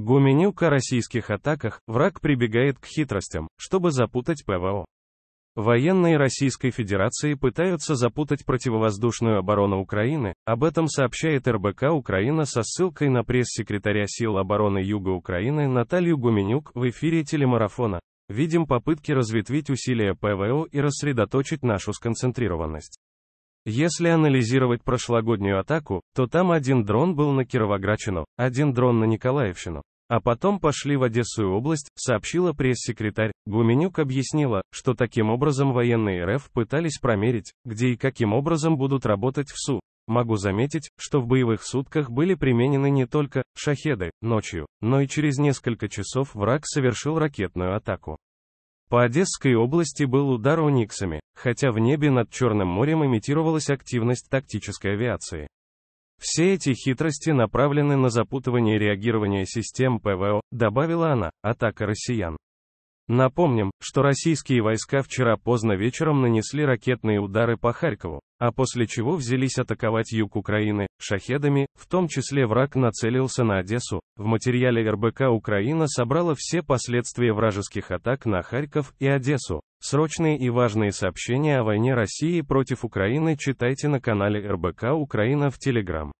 Гуменюк о российских атаках, враг прибегает к хитростям, чтобы запутать ПВО. Военные Российской Федерации пытаются запутать противовоздушную оборону Украины, об этом сообщает РБК Украина со ссылкой на пресс-секретаря сил обороны Юга Украины Наталью Гуменюк в эфире телемарафона. Видим попытки разветвить усилия ПВО и рассредоточить нашу сконцентрированность. Если анализировать прошлогоднюю атаку, то там один дрон был на Кировоградщину, один дрон на Николаевщину. А потом пошли в Одесскую область, сообщила пресс-секретарь. Гуменюк объяснила, что таким образом военные РФ пытались промерить, где и каким образом будут работать в СУ. Могу заметить, что в боевых сутках были применены не только шахеды ночью, но и через несколько часов враг совершил ракетную атаку. По Одесской области был удар униксами, хотя в небе над Черным морем имитировалась активность тактической авиации. Все эти хитрости направлены на запутывание реагирования систем ПВО, добавила она, атака россиян. Напомним, что российские войска вчера поздно вечером нанесли ракетные удары по Харькову, а после чего взялись атаковать юг Украины, шахедами, в том числе враг нацелился на Одессу. В материале РБК Украина собрала все последствия вражеских атак на Харьков и Одессу. Срочные и важные сообщения о войне России против Украины читайте на канале РБК Украина в Телеграм.